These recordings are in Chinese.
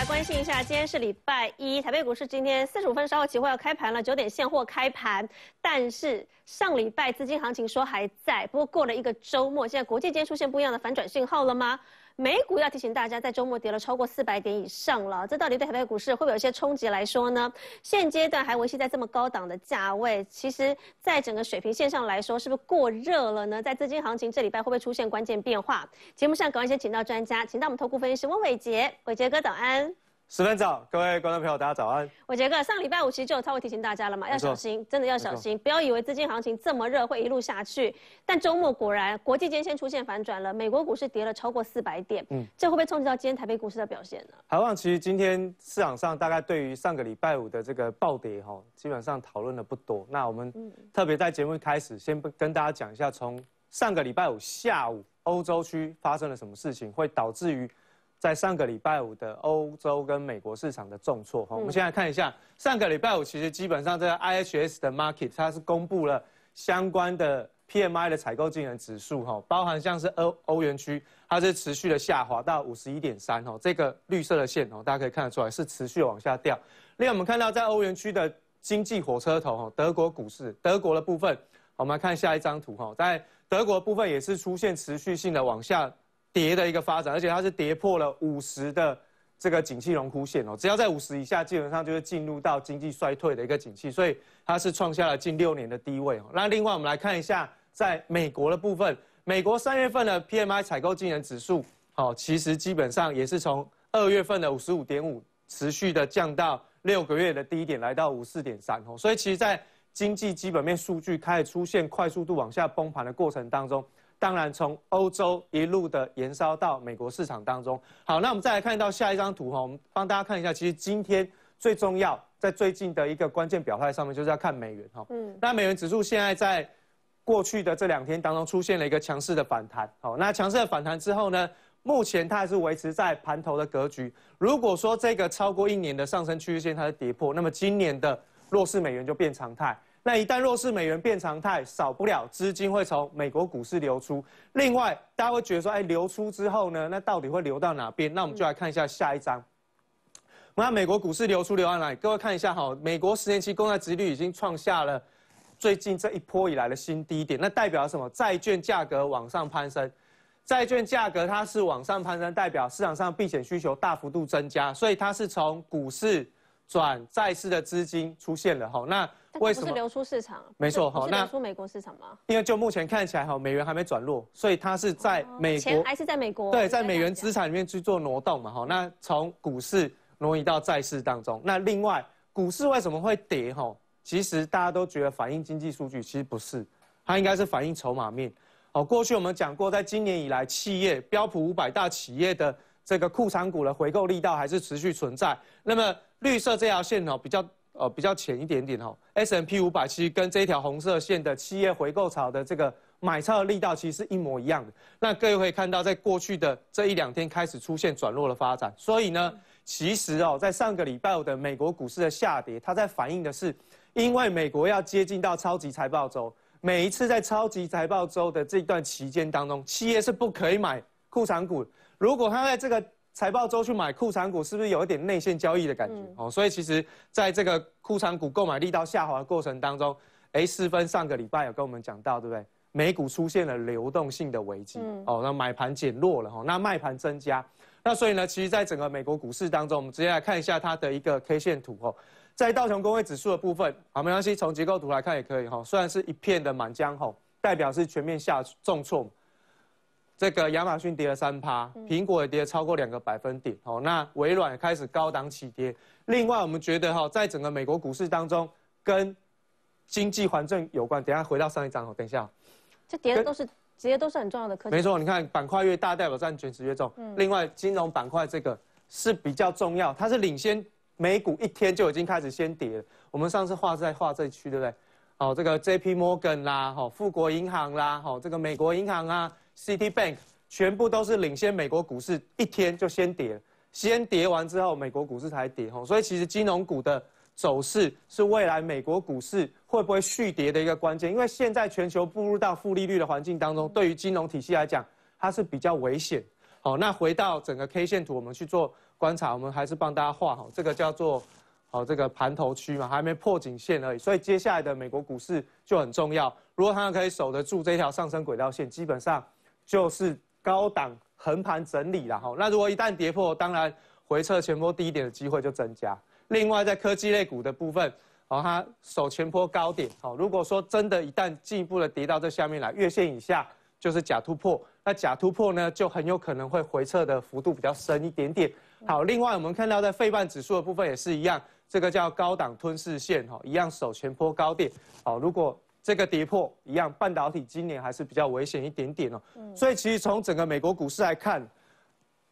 来关心一下，今天是礼拜一，台北股市今天四十五分稍后期货要开盘了，九点现货开盘。但是上礼拜资金行情说还在，不过过了一个周末，现在国际间出现不一样的反转信号了吗？美股要提醒大家，在周末跌了超过四百点以上了，这到底对台北股市会不会有一些冲击来说呢？现阶段还维系在这么高档的价位，其实在整个水平线上来说，是不是过热了呢？在资金行情这礼拜会不会出现关键变化？节目上赶快先请到专家，请到我们投顾分析师温伟杰，伟杰哥早安。十分早，各位观众朋友，大家早安。我杰哥，上礼拜五其实就有稍微提醒大家了嘛，要小心，真的要小心，不要以为资金行情这么热会一路下去。但周末果然国际间先出现反转了，美国股市跌了超过四百点。嗯，这会不会冲击到今天台北股市的表现呢？海望其实今天市场上大概对于上个礼拜五的这个暴跌哈，基本上讨论的不多。那我们特别在节目开始先跟大家讲一下，从上个礼拜五下午欧洲区发生了什么事情，会导致于。在上个礼拜五的欧洲跟美国市场的重挫，哈，我们先来看一下。上个礼拜五其实基本上个 IHS 的 market，它是公布了相关的 PMI 的采购经理指数，哈，包含像是欧欧元区，它是持续的下滑到五十一点三，哈，这个绿色的线，哈，大家可以看得出来是持续往下掉。另外我们看到在欧元区的经济火车头，哈，德国股市，德国的部分，我们来看下一张图，哈，在德国部分也是出现持续性的往下。跌的一个发展，而且它是跌破了五十的这个景气荣枯线哦，只要在五十以下，基本上就是进入到经济衰退的一个景气，所以它是创下了近六年的低位哦。那另外我们来看一下，在美国的部分，美国三月份的 PMI 采购经理指数，哦，其实基本上也是从二月份的五十五点五，持续的降到六个月的低点，来到五四点三哦。所以其实在经济基本面数据开始出现快速度往下崩盘的过程当中。当然，从欧洲一路的延烧到美国市场当中。好，那我们再来看到下一张图哈，我们帮大家看一下，其实今天最重要在最近的一个关键表态上面，就是要看美元哈。嗯。那美元指数现在在过去的这两天当中出现了一个强势的反弹。好，那强势的反弹之后呢，目前它还是维持在盘头的格局。如果说这个超过一年的上升趋势线它的跌破，那么今年的弱势美元就变常态。那一旦若是美元变常态，少不了资金会从美国股市流出。另外，大家会觉得说，哎，流出之后呢，那到底会流到哪边？那我们就来看一下下一章。那美国股市流出流到哪里？各位看一下，哈，美国十年期公债殖率已经创下了最近这一波以来的新低点。那代表什么？债券价格往上攀升，债券价格它是往上攀升，代表市场上避险需求大幅度增加，所以它是从股市转债市的资金出现了，哈，那。为什么流出市场？没错，哈，那流出美国市场吗？因为就目前看起来，哈，美元还没转弱，所以它是在美国，还是在美国？对，在美元资产里面去做挪动嘛，哈，那从股市挪移到债市当中。那另外，股市为什么会跌？哈，其实大家都觉得反映经济数据，其实不是，它应该是反映筹码面。好，过去我们讲过，在今年以来，企业标普五百大企业的这个库存股的回购力道还是持续存在。那么绿色这条线，哦，比较。呃，比较浅一点点哈，S M P 五百七跟这条红色线的企业回购潮的这个买超力道其实是一模一样的。那各位可以看到，在过去的这一两天开始出现转弱的发展，所以呢，其实哦，在上个礼拜五的美国股市的下跌，它在反映的是，因为美国要接近到超级财报周，每一次在超级财报周的这段期间当中，企业是不可以买库藏股，如果它在这个。财报周去买库存股，是不是有一点内线交易的感觉？哦，所以其实在这个库存股购买力道下滑的过程当中，哎，四分上个礼拜有跟我们讲到，对不对？美股出现了流动性的危机，哦，那买盘减弱了哈，那卖盘增加，那所以呢，其实在整个美国股市当中，我们直接来看一下它的一个 K 线图哦，在道琼工业指数的部分，好没关系，从结构图来看也可以哈，虽然是一片的满江红，代表是全面下重挫。这个亚马逊跌了三趴，苹果也跌了超过两个百分点。好，那微软开始高档起跌。另外，我们觉得哈，在整个美国股市当中，跟经济环境有关。等下回到上一张哦。等一下，这跌的都是直接都是很重要的科技。没错，你看板块越大，代表占权值越重。嗯。另外，金融板块这个是比较重要，它是领先美股一天就已经开始先跌了。我们上次画在画这一区对不对？好，这个 J P Morgan 啦，好，富国银行啦，好，这个美国银行啊。City Bank 全部都是领先美国股市，一天就先跌，先跌完之后，美国股市才跌，吼，所以其实金融股的走势是未来美国股市会不会续跌的一个关键。因为现在全球步入到负利率的环境当中，对于金融体系来讲，它是比较危险。好，那回到整个 K 线图，我们去做观察，我们还是帮大家画好，这个叫做好这个盘头区嘛，还没破颈线而已。所以接下来的美国股市就很重要，如果它可以守得住这条上升轨道线，基本上。就是高档横盘整理了哈，那如果一旦跌破，当然回撤前波低点的机会就增加。另外，在科技类股的部分，好，它守前波高点，好，如果说真的一旦进一步的跌到这下面来，月线以下就是假突破，那假突破呢就很有可能会回撤的幅度比较深一点点。好，另外我们看到在费半指数的部分也是一样，这个叫高档吞噬线哈，一样守前波高点，好，如果。这个跌破一样，半导体今年还是比较危险一点点哦。所以其实从整个美国股市来看，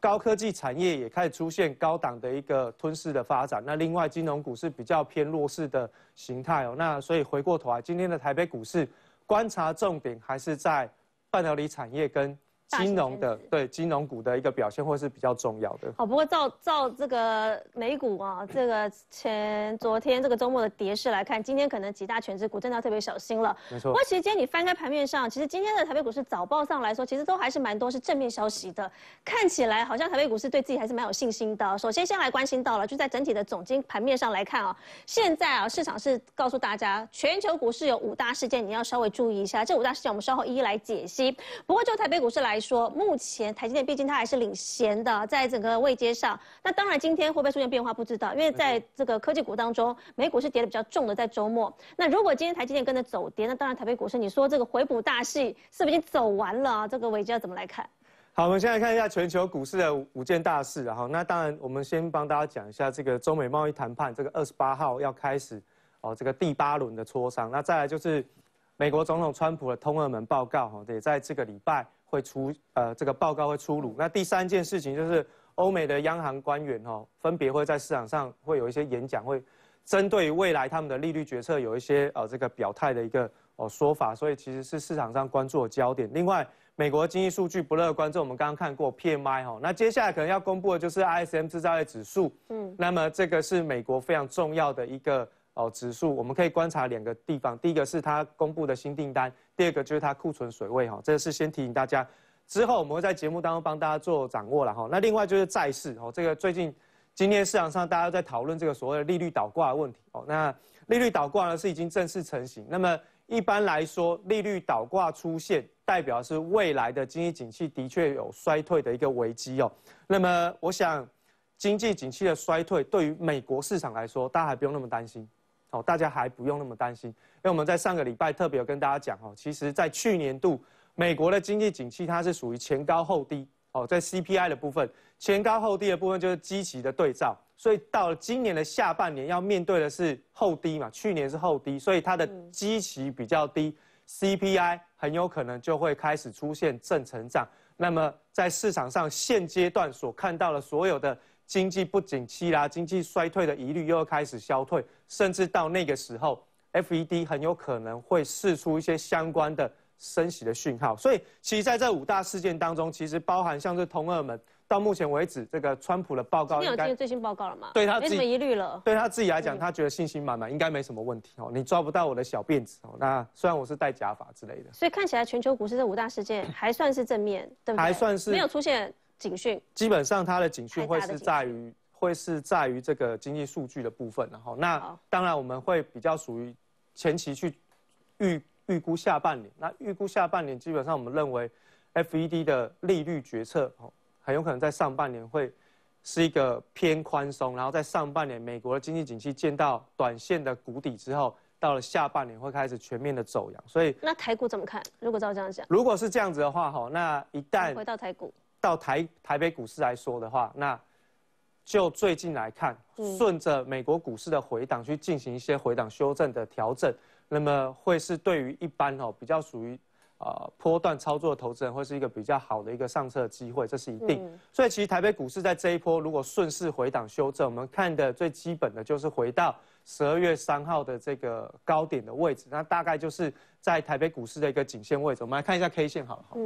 高科技产业也开始出现高档的一个吞噬的发展。那另外金融股是比较偏弱势的形态哦。那所以回过头来，今天的台北股市观察重点还是在半导体产业跟。金融的对金融股的一个表现，或是比较重要的。好，不过照照这个美股啊，这个前昨天这个周末的跌势来看，今天可能几大全指股真的要特别小心了。没错。不过其实今天你翻开盘面上，其实今天的台北股市早报上来说，其实都还是蛮多是正面消息的。看起来好像台北股市对自己还是蛮有信心的。首先先来关心到了，就在整体的总经盘面上来看啊，现在啊市场是告诉大家，全球股市有五大事件你要稍微注意一下，这五大事件我们稍后一一来解析。不过就台北股市来。说目前台积电毕竟它还是领先的，在整个位阶上。那当然今天会不会出现变化不知道，因为在这个科技股当中，美股是跌的比较重的，在周末。那如果今天台积电跟着走跌，那当然台北股市，你说这个回补大戏是不是已经走完了这个尾接要怎么来看？好，我们现在看一下全球股市的五件大事，然后那当然我们先帮大家讲一下这个中美贸易谈判，这个二十八号要开始哦，这个第八轮的磋商。那再来就是。美国总统川普的通俄门报告哈，也在这个礼拜会出，呃，这个报告会出炉。那第三件事情就是，欧美的央行官员哈，分别会在市场上会有一些演讲，会针对未来他们的利率决策有一些呃这个表态的一个哦说法，所以其实是市场上关注的焦点。另外，美国经济数据不乐观，这我们刚刚看过 P M I 哈，那接下来可能要公布的就是 I S M 制造业指数，嗯，那么这个是美国非常重要的一个。哦，指数我们可以观察两个地方，第一个是它公布的新订单，第二个就是它库存水位哈。这个是先提醒大家，之后我们会在节目当中帮大家做掌握了哈。那另外就是债市哦，这个最近今天市场上大家在讨论这个所谓的利率倒挂问题哦。那利率倒挂呢是已经正式成型。那么一般来说，利率倒挂出现代表是未来的经济景气的确有衰退的一个危机哦。那么我想，经济景气的衰退对于美国市场来说，大家还不用那么担心。哦，大家还不用那么担心，因为我们在上个礼拜特别有跟大家讲哦，其实，在去年度美国的经济景气它是属于前高后低哦，在 CPI 的部分，前高后低的部分就是基期的对照，所以到了今年的下半年要面对的是后低嘛，去年是后低，所以它的基期比较低，CPI 很有可能就会开始出现正成长。那么在市场上现阶段所看到的所有的。经济不景气啦，经济衰退的疑虑又要开始消退，甚至到那个时候，F E D 很有可能会试出一些相关的升息的讯号。所以，其实在这五大事件当中，其实包含像是通二门，到目前为止，这个川普的报告，你有最新报告了吗？对他没什么疑虑了。对他自己来讲，他觉得信心满满，应该没什么问题哦。你抓不到我的小辫子哦。那虽然我是戴假发之类的。所以看起来，全球股市这五大事件还算是正面，对不对？还算是没有出现。警讯基本上它的警讯会是在于会是在于这个经济数据的部分，然后那当然我们会比较属于前期去预预估下半年。那预估下半年基本上我们认为 F E D 的利率决策哦很有可能在上半年会是一个偏宽松，然后在上半年美国的经济景气见到短线的谷底之后，到了下半年会开始全面的走阳，所以那台股怎么看？如果照这样讲，如果是这样子的话，哈，那一旦回到台股。到台台北股市来说的话，那就最近来看，顺着美国股市的回档去进行一些回档修正的调整，那么会是对于一般哦比较属于啊波段操作的投资人会是一个比较好的一个上车机会，这是一定。所以其实台北股市在这一波如果顺势回档修正，我们看的最基本的就是回到十二月三号的这个高点的位置，那大概就是在台北股市的一个颈线位置。我们来看一下 K 线，好了，好？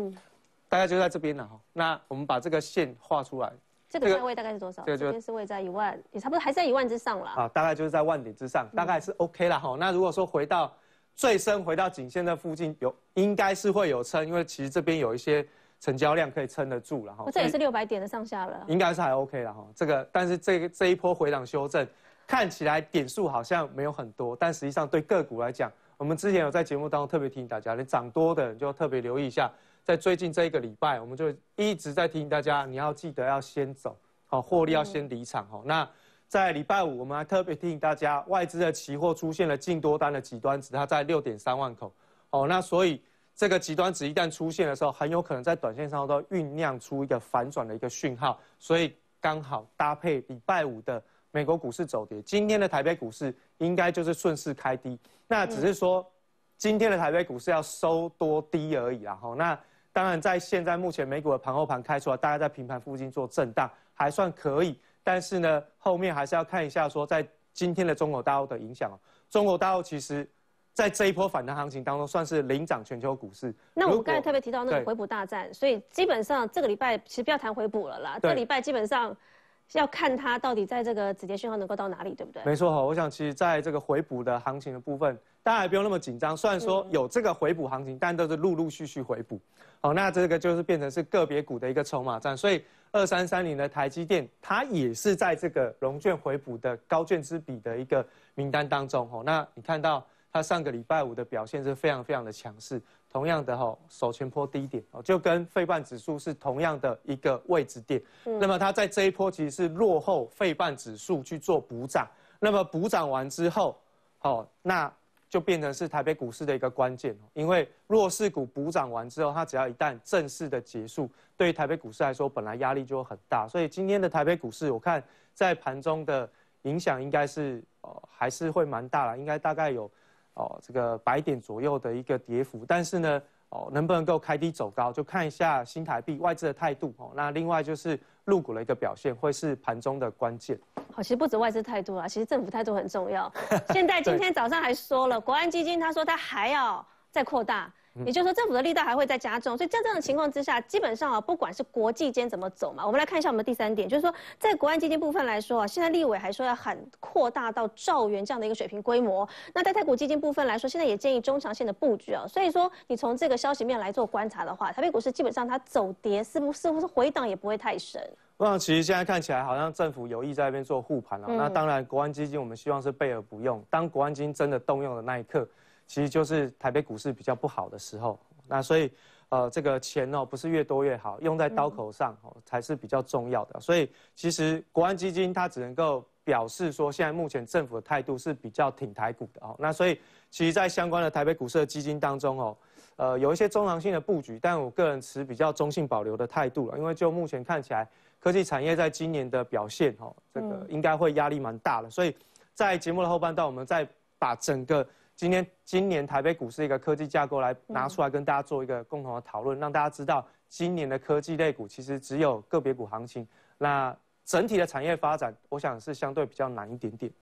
大概就在这边了哈。那我们把这个线画出来。这个价位大概是多少？这个就是位在一万，也差不多，还在一万之上了。啊，大概就是在万点之上，大概是 OK 了哈。那如果说回到最深，回到颈线的附近，有应该是会有撑，因为其实这边有一些成交量可以撑得住了哈。这也是六百点的上下了。应该是还 OK 了哈。这个，但是这这一波回档修正，看起来点数好像没有很多，但实际上对个股来讲，我们之前有在节目当中特别提醒大家，你涨多的就要特别留意一下。在最近这一个礼拜，我们就一直在提醒大家，你要记得要先走，好获利要先离场哦。那在礼拜五，我们还特别提醒大家，外资的期货出现了净多单的极端值，它在六点三万口。哦，那所以这个极端值一旦出现的时候，很有可能在短线上都酝酿出一个反转的一个讯号。所以刚好搭配礼拜五的美国股市走跌，今天的台北股市应该就是顺势开低。那只是说今天的台北股市要收多低而已啊。那当然，在现在目前美股的盘后盘开出来，大家在平盘附近做震荡还算可以。但是呢，后面还是要看一下说，在今天的中国大陆的影响哦。中国大陆其实，在这一波反弹行情当中，算是领涨全球股市。那我们刚才特别提到那个回补大战，所以基本上这个礼拜其实不要谈回补了啦。这礼拜基本上要看它到底在这个止跌讯号能够到哪里，对不对？没错哈，我想其实在这个回补的行情的部分。大家也不用那么紧张，虽然说有这个回补行情，但都是陆陆续续回补。好，那这个就是变成是个别股的一个筹码战。所以二三三零的台积电，它也是在这个融券回补的高券之比的一个名单当中。哦，那你看到它上个礼拜五的表现是非常非常的强势。同样的，哈，首前坡低点，哦，就跟费半指数是同样的一个位置点。那么它在这一波其实是落后费半指数去做补涨。那么补涨完之后，好，那。就变成是台北股市的一个关键，因为弱势股补涨完之后，它只要一旦正式的结束，对于台北股市来说，本来压力就很大，所以今天的台北股市，我看在盘中的影响应该是呃还是会蛮大了，应该大概有哦这个百点左右的一个跌幅，但是呢。哦，能不能够开低走高，就看一下新台币外资的态度哦。那另外就是入股的一个表现，会是盘中的关键。哦，其实不止外资态度啊，其实政府态度很重要。现在今天早上还说了，国安基金，他说他还要再扩大。也就是说，政府的力道还会再加重，所以在这样的情况之下，基本上啊，不管是国际间怎么走嘛，我们来看一下我们的第三点，就是说，在国安基金部分来说啊，现在立委还说要喊扩大到兆元这样的一个水平规模。那在太古基金部分来说，现在也建议中长线的布局啊。所以说，你从这个消息面来做观察的话，台北股市基本上它走跌，似乎似乎是回档也不会太深。那其实现在看起来好像政府有意在那边做护盘了。那当然，国安基金我们希望是备而不用，当国安基金真的动用的那一刻。其实就是台北股市比较不好的时候，那所以，呃，这个钱哦，不是越多越好，用在刀口上哦才是比较重要的。所以，其实国安基金它只能够表示说，现在目前政府的态度是比较挺台股的哦。那所以，其实，在相关的台北股市的基金当中哦，呃，有一些中长性的布局，但我个人持比较中性保留的态度了，因为就目前看起来，科技产业在今年的表现哦，这个应该会压力蛮大的。所以在节目的后半段，我们再把整个。今天，今年台北股市一个科技架构来拿出来跟大家做一个共同的讨论，让大家知道今年的科技类股其实只有个别股行情，那整体的产业发展，我想是相对比较难一点点。